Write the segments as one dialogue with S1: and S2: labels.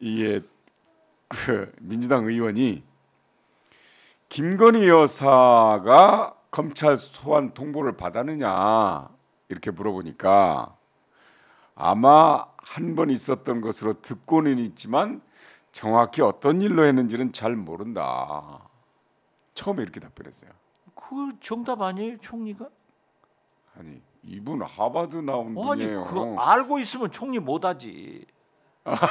S1: 이게 그 민주당 의원이 김건희 여사가 검찰 소환 통보를 받았느냐 이렇게 물어보니까 아마 한 번 있었던 것으로 듣고는 있지만 정확히 어떤 일로 했는지는 잘 모른다. 처음에 이렇게 답변했어요.
S2: 그 정답 아니에요, 총리가?
S1: 아니 이분
S2: 하버드 나온 아니, 분이에요. 아니 그 알고 있으면 총리 못하지.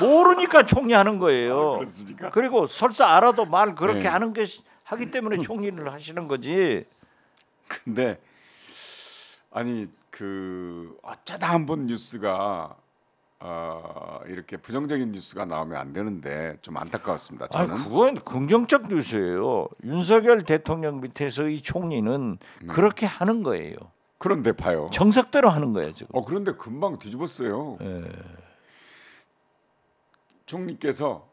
S2: 모르니까 총리하는 거예요. 아, 그렇습니까? 그리고 설사 알아도 말 그렇게 네. 하는 게 하기 때문에 총리를 하시는 거지. 근데 아니 그
S1: 어쩌다 한번 뉴스가 어, 이렇게 부정적인 뉴스가 나오면 안 되는데 좀 안타까웠습니다.
S2: 저는. 아니, 그건 긍정적 뉴스예요. 윤석열 대통령 밑에서 이 총리는 음. 그렇게 하는 거예요. 그런데 봐요. 정석대로 하는 거예요 지금. 어 그런데 금방 뒤집었어요. 예.
S1: 총리께서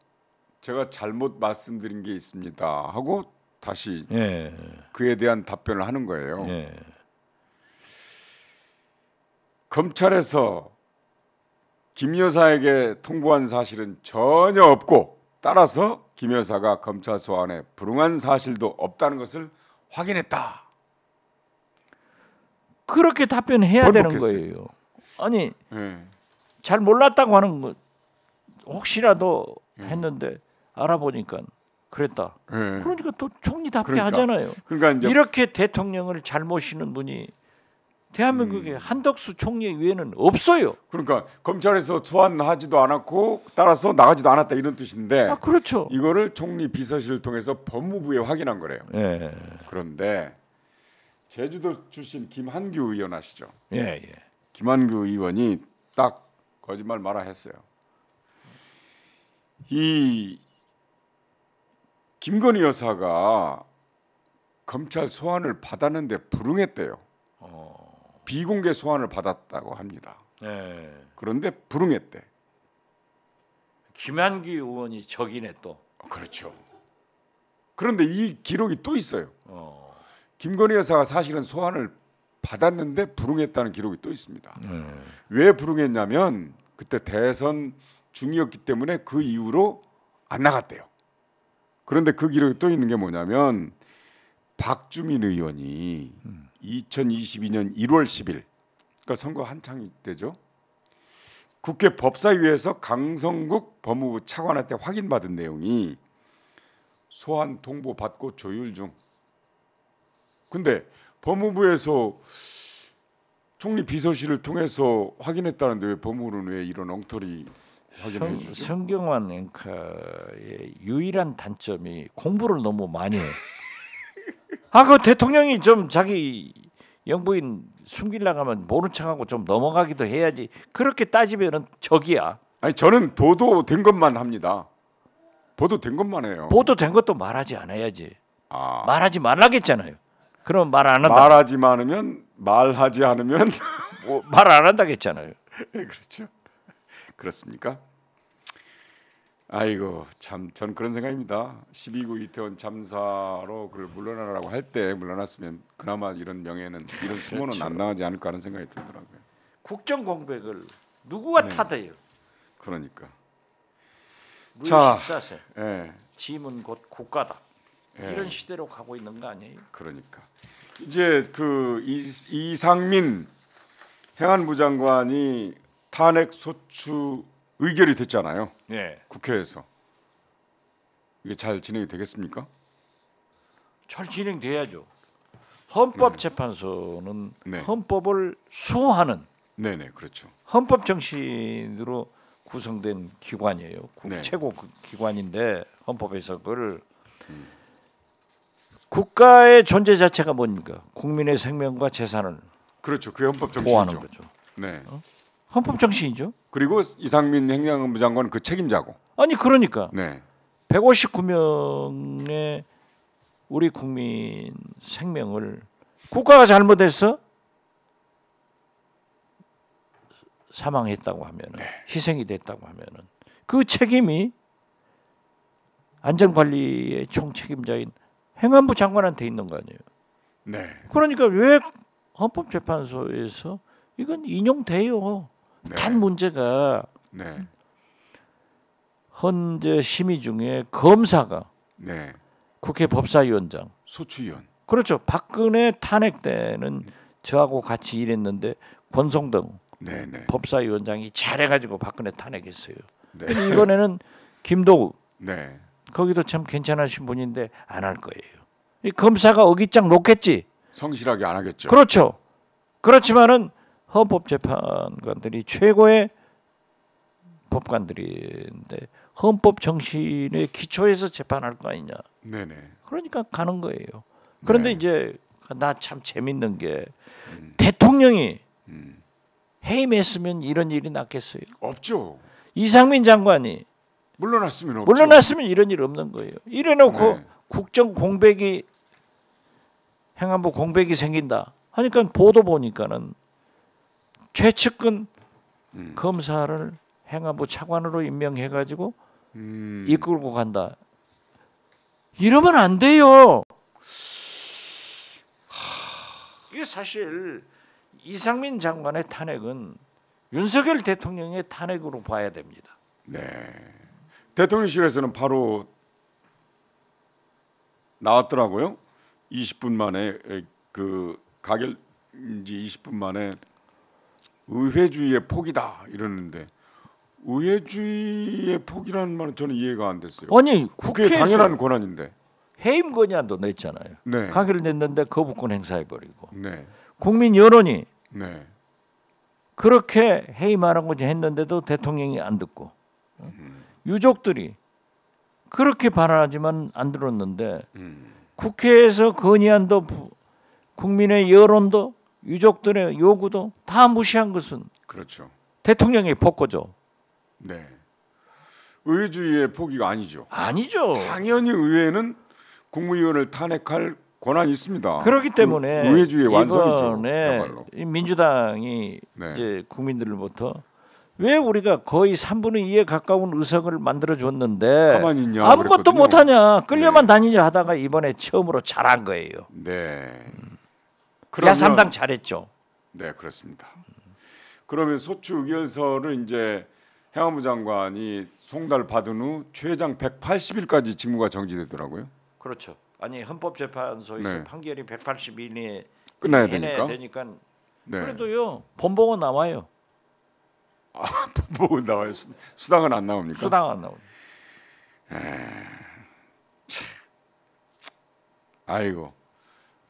S1: 제가 잘못 말씀드린 게 있습니다 하고 다시 예. 그에 대한 답변을 하는 거예요. 예. 검찰에서 김 여사에게 통보한 사실은 전혀 없고 따라서 김 여사가 검찰 소환에 불응한 사실도 없다는
S2: 것을 확인했다. 그렇게 답변해야 되는 거예요. 아니 네. 잘 몰랐다고 하는 것 혹시라도 음. 했는데 알아보니까 그랬다. 네. 그러니까 또 총리답게 그러니까. 하잖아요. 그러니까 이렇게 대통령을 잘 모시는 분이 대한민국에 음. 한덕수 총리 외에는 없어요. 그러니까 검찰에서 소환하지도 않았고 따라서 나가지도
S1: 않았다 이런 뜻인데. 아 그렇죠. 이거를 총리 비서실을 통해서 법무부에 확인한 거래요. 예. 그런데 제주도 출신 김한규 의원 아시죠? 예 예. 김한규 의원이 딱 거짓말 말아 했어요. 이 김건희 여사가 검찰 소환을 받았는데 불응했대요. 어. 비공개 소환을 받았다고 합니다. 네. 그런데 불응했대. 김한규
S2: 의원이 적이네 또. 그렇죠.
S1: 그런데 이 기록이 또 있어요. 어. 김건희 여사가 사실은 소환을 받았는데 불응했다는 기록이 또 있습니다. 네. 왜 불응했냐면 그때 대선 중이었기 때문에 그 이후로 안 나갔대요. 그런데 그 기록이 또 있는 게 뭐냐면 박주민 의원이 음. 2022년 1월 10일 그러니까 선거 한창 때죠. 국회 법사위에서 강성국 법무부 차관한테 확인받은 내용이 소환 통보 받고 조율 중. 근데 법무부에서 총리 비서실을
S2: 통해서 확인했다는데 왜 법무부는 왜 이런 엉터리 성, 경환 앵커의 유일한 단점이 공부를 너무 많이 해. 아, 그 대통령이 좀 자기 영부인 숨기려고 하면 모른 척하고 좀 넘어가기도 해야지. 그렇게 따지면은 적이야. 아니 저는 보도된 것만 합니다. 보도된 것만 해요. 보도된 것도 말하지 않아야지. 아. 말하지 말라겠잖아요. 그럼 말 안 한다. 말하지 않으면 말하지 않으면 뭐 말안 한다겠잖아요. 예, 그렇죠. 그렇습니까?
S1: 아이고 참전 그런 생각입니다. 12구 이태원 참사로 그를 물러나라고 할 때 물러났으면 그나마 이런 명예는 이런 그렇죠. 수모는 그렇죠. 안 나지 않을까 하는 생각이 들더라고요.
S2: 국정 공백을 누구가 네. 타대요? 그러니까. 자, 14세. 예. 짐은 곧 국가다. 예. 이런 시대로 가고 있는 거 아니에요?
S1: 그러니까. 이제 그 이, 이상민 행안부 장관이 탄핵 소추 의결이 됐잖아요. 예. 국회에서 이게 잘 진행이 되겠습니까?
S2: 잘 진행돼야죠. 헌법재판소는 음. 네. 헌법을 수호하는 네네 그렇죠. 헌법 정신으로 구성된 기관이에요. 네. 최고 그 기관인데 헌법에서 그걸 음. 국가의 존재 자체가 뭡니까? 국민의 생명과 재산을 그렇죠. 그 헌법 정신이죠. 보호하는 거죠. 네. 어? 헌법 정신이죠. 그리고 이상민 행정부 장관 그 책임자고. 아니 그러니까. 네. 159명의 우리 국민 생명을 국가가 잘못해서 사망했다고 하면은 네. 희생이 됐다고 하면은 그 책임이 안전관리의 총책임자인 행안부 장관한테 있는 거 아니에요. 네. 그러니까 왜 헌법재판소에서 이건 인용돼요. 네. 단 문제가 현재 네. 심의 중에 검사가 네. 국회 법사위원장 소추위원 그렇죠. 박근혜 탄핵 때는 저하고 같이 일했는데 권성동 네네. 법사위원장이 잘해가지고 박근혜 탄핵했어요. 네. 이번에는 김도우 네. 거기도 참 괜찮으신 분인데 안 할 거예요. 이 검사가 어깃장 놓겠지. 성실하게 안 하겠죠. 그렇죠. 그렇지만은 헌법재판관들이 최고의 법관들인데 헌법 정신의 기초에서 재판할 거 아니냐. 네네. 그러니까 가는 거예요. 그런데 네. 이제 나 참 재밌는 게 음. 대통령이 음. 해임했으면 이런 일이 났겠어요? 없죠. 이상민 장관이
S1: 물러났으면 없죠.
S2: 물러났으면 이런 일 없는 거예요. 이래놓고 네. 국정 공백이 행안부 공백이 생긴다. 하니까 보도 보니까는 최측근 음. 검사를 행안부 차관으로 임명해 가지고 음. 이끌고 간다. 이러면 안 돼요. 이게 사실 이상민 장관의 탄핵은 윤석열 대통령의 탄핵으로 봐야 됩니다. 네.
S1: 대통령실에서는 바로 나왔더라고요. 20분 만에 그 가결 이제 20분 만에 의회주의의 폭이다 이러는데 의회주의의 폭이라는 말은 저는 이해가 안 됐어요. 아니 국회 당연한
S2: 권한인데 해임 건의도 냈잖아요. 네. 가결 냈는데 거부권 그 행사해 버리고 네. 국민 여론이 네. 그렇게 해임하라고 했는데도 대통령이 안 듣고 음. 유족들이 그렇게 바라지만 안 들었는데 음. 국회에서 건의안도 국민의 여론도 유족들의 요구도 다 무시한 것은 그렇죠. 대통령의 폭거죠. 네. 의회주의의
S1: 포기가 아니죠. 아니죠. 당연히 의회는 국무위원을 탄핵할 권한이 있습니다.
S2: 그렇기 그 때문에 의회주의 완성이죠. 네, 이번에 민주당이 네. 이제 국민들로부터 왜 우리가 거의 3분의 2에 가까운 의석을 만들어 줬는데 아무것도 못 하냐 끌려만 네. 다니냐 하다가 이번에 처음으로 잘한 거예요.
S1: 네. 음. 그러면, 야삼당 잘했죠. 네, 그렇습니다. 그러면 소추 의결서를 이제 행안부 장관이 송달 받은 후 최장 180일까지 직무가 정지되더라고요.
S2: 그렇죠. 아니 헌법재판소에서 네. 판결이 180일 내에 끝나야 되니까. 되니까 네. 그래도요
S1: 번복은 나와요. 아, 번복은 나와요. 수, 수당은 안 나옵니까? 수당안 나옵니다. 아이고.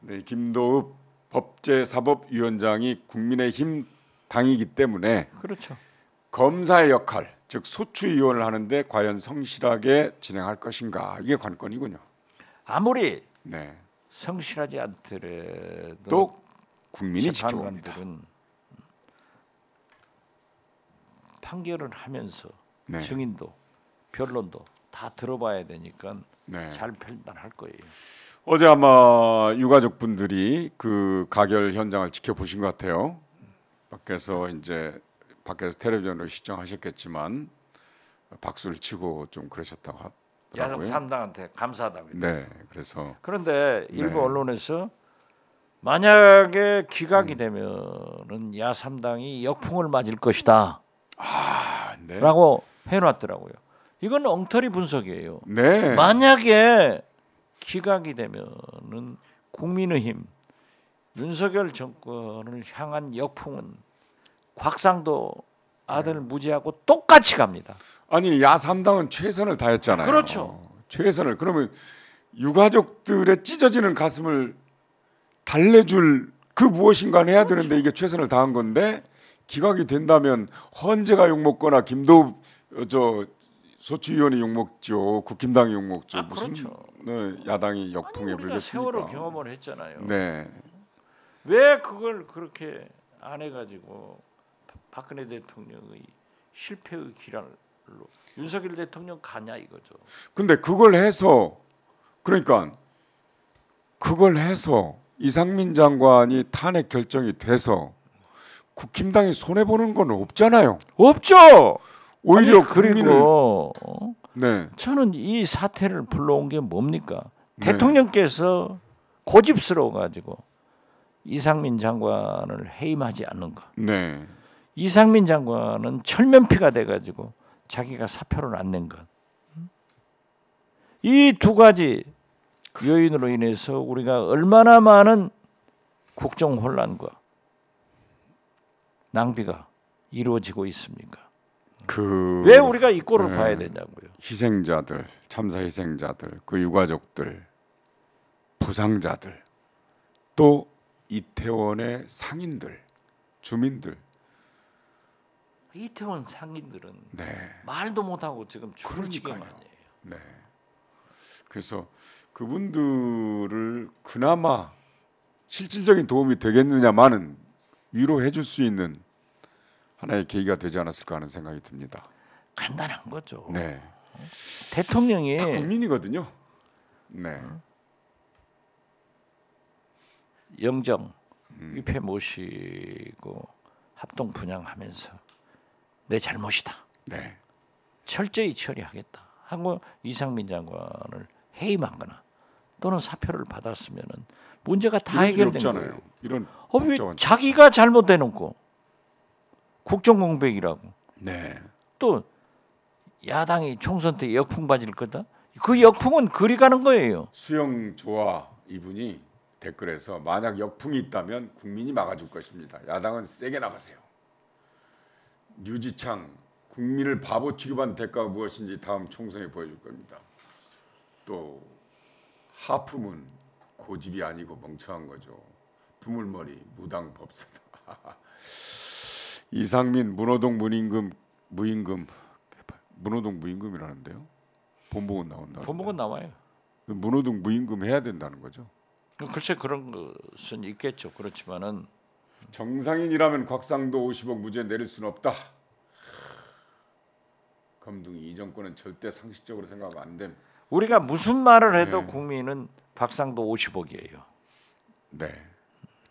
S1: 네, 김도읍 법제사법위원장이 국민의힘 당이기 때문에 그렇죠. 검사의 역할, 즉 소추위원을 하는데 과연 성실하게 진행할 것인가 이게 관건이군요. 아무리 네.
S2: 성실하지 않더라도 국민이 지켜봅니다. 판결을 하면서 네. 증인도 변론도 다 들어봐야 되니까 네. 잘 판단할 거예요. 어제 아마
S1: 유가족 분들이 그 가결 현장을 지켜보신 것 같아요. 밖에서 이제 밖에서 텔레비전으로 시청하셨겠지만 박수를 치고
S2: 좀 그러셨다고 하더라고요. 야당 3당한테 감사하다고. 네, 그래서 그런데 네. 일부 네. 언론에서 만약에 기각이 음. 되면은 야 3당이 역풍을 맞을 것이다. 아, 네. 라고 해놨더라고요. 이건 엉터리 분석이에요. 네. 만약에 기각이 되면은 국민의힘 윤석열 정권을 향한 역풍은 곽상도 아들 네. 무죄하고 똑같이 갑니다. 아니 야삼당은
S1: 최선을 다했잖아요. 그렇죠. 어, 최선을 그러면 유가족들의 찢어지는 가슴을 달래줄 그 무엇인가는 해야 그렇죠. 되는데 이게 최선을 다한 건데 기각이 된다면 헌재가 욕먹거나 김도저 어, 소추위원이 욕먹죠. 국힘당이 욕먹죠. 아, 무슨 그렇죠. 네, 야당이 역풍에 불렸습니까? 세월호 경험을 했잖아요. 네.
S2: 왜 그걸 그렇게 안 해가지고 박근혜 대통령의 실패의 기 길을 윤석열 대통령 가냐 이거죠.
S1: 근데 그걸 해서 그러니까 그걸 해서 이상민 장관이 탄핵 결정이 돼서 국힘당이
S2: 손해 보는 건 없잖아요. 없죠. 오히려 아니, 그리고 네. 저는 이 사태를 불러온 게 뭡니까? 네. 대통령께서 고집스러워 가지고 이상민 장관을 해임하지 않는 가 네. 이상민 장관은 철면피가 돼 가지고 자기가 사표를 안 낸 것. 이 두 가지 요인으로 인해서 우리가 얼마나 많은 국정 혼란과 낭비가 이루어지고 있습니까? 그왜 우리가 이 꼴을 네. 봐야 되냐고요.
S1: 희생자들, 참사 희생자들, 그 유가족들, 부상자들, 또 이태원의 상인들, 주민들.
S2: 이태원 상인들은 네. 말도 못하고 지금 죽을 지경이에요.
S1: 네. 그래서 그분들을 그나마 실질적인 도움이 되겠느냐마는 위로해 줄 수 있는 하나의 계기가 되지 않았을까 하는 생각이 듭니다.
S2: 간단한 거죠. 네. 대통령이 국민이거든요. 네. 영정 위패 음. 모시고 합동 분양하면서 내 잘못이다. 네. 철저히 처리하겠다. 하고 이상민 장관을 해임하거나 또는 사표를 받았으면은 문제가 다 해결된 거예요.
S1: 이런 어,
S2: 자기가 잘못해 놓고 국정 공백이라고. 네. 또 야당이 총선 때 역풍 빠질 거다. 그 역풍은 그리 가는 거예요. 수영 조아 이분이
S1: 댓글에서 만약 역풍이 있다면 국민이 막아줄 것입니다. 야당은 세게 나가세요. 유지창 국민을 바보 취급한 대가가 무엇인지 다음 총선에 보여줄 겁니다. 또 하품은 고집이 아니고 멍청한 거죠. 두물머리 무당 법사다. 이상민 문호동 무임금 무임금 문호동 무임금이라는데요. 본보은 나온다.
S2: 본보은 나와요.
S1: 문호동 무임금 해야 된다는 거죠. 글쎄 그런 것은 있겠죠. 그렇지만은 정상인이라면 곽상도 50억 무죄 내릴 수는 없다. 검둥이 이 정권은 절대 상식적으로 생각 안 됨.
S2: 우리가 무슨 말을 해도 네. 국민은 박상도 50억이에요. 네.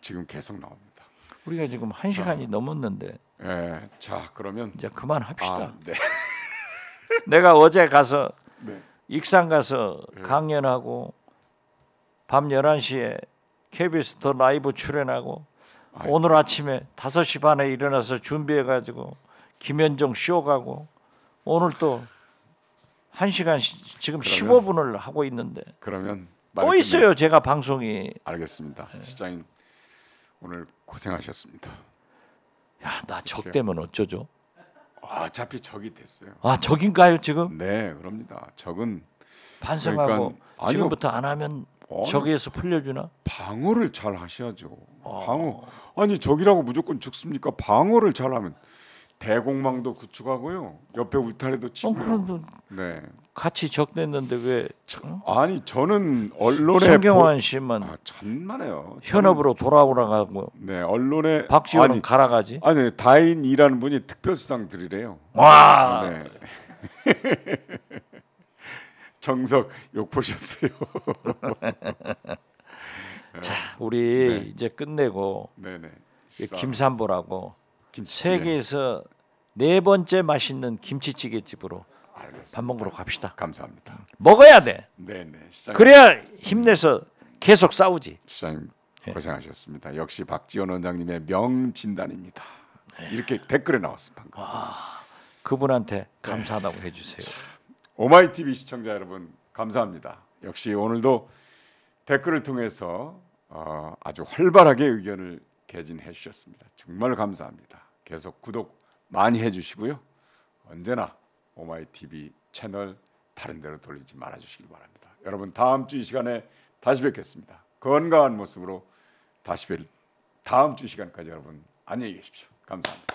S2: 지금 계속 나옵니다. 우리가 지금 1시간이 아. 넘었는데 예, 자 그러면 이제 그만합시다. 아, 네. 내가 어제 가서 네. 익산 가서 네. 강연하고 밤 11시에 KBS 더 라이브 출연하고 아이고. 오늘 아침에 5시 반에 일어나서 준비해 가지고 김현정 쇼 가고 오늘 또 1시간 지금 그러면, 15분을 하고 있는데 그러면 또 있어요 제가 방송이 알겠습니다. 예. 시장님 오늘 고생하셨습니다.
S1: 야, 나적 되면 어쩌죠?
S2: 아, 어차피 적이 됐어요. 아,
S1: 적인가요, 지금? 네, 그럽니다. 적은
S2: 반성하고 그러니까, 지금부터 안 하면 아니, 에서 풀려주나?
S1: 방어를 잘 하셔야죠. 아. 방어. 아니 적이라고 무조건 죽습니까? 방어를 잘하면 대공망도 구축하고요. 옆에 울타리도 치고. 어, 뭐
S2: 네. 같이 적됐는데 왜? 참?
S1: 아니 저는 언론에 성경환
S2: 씨만 아, 천만에요. 현업으로
S1: 돌아오라가고. 네 언론에 박지원은 아니, 갈아가지. 아니 다인이라는 분이 특별수상 드리래요. 와. 네.
S2: 정석 욕 보셨어요. 자 우리 네. 이제 끝내고 네네. 김삼보라고. 김치찌개. 세계에서 네 번째 맛있는 김치찌개 집으로 밥 먹으러 갑시다. 감사합니다. 먹어야 돼.
S1: 네네. 그래야
S2: 힘내서 계속 싸우지.
S1: 시장 예. 고생하셨습니다. 역시 박지원 원장님의 명진단입니다. 예. 이렇게 댓글에 나왔습니다. 그분한테 네. 감사하다고 네. 해주세요. 오마이 TV 시청자 여러분 감사합니다. 역시 오늘도 댓글을 통해서 어, 아주 활발하게 의견을 개진해 주셨습니다. 정말 감사합니다. 계속 구독 많이 해주시고요. 언제나 오마이 TV 채널 다른 데로 돌리지 말아 주시길 바랍니다. 여러분 다음 주이 시간에 다시 뵙겠습니다. 건강한 모습으로 다시 뵐 다음 주 시간까지 여러분 안녕히 계십시오. 감사합니다.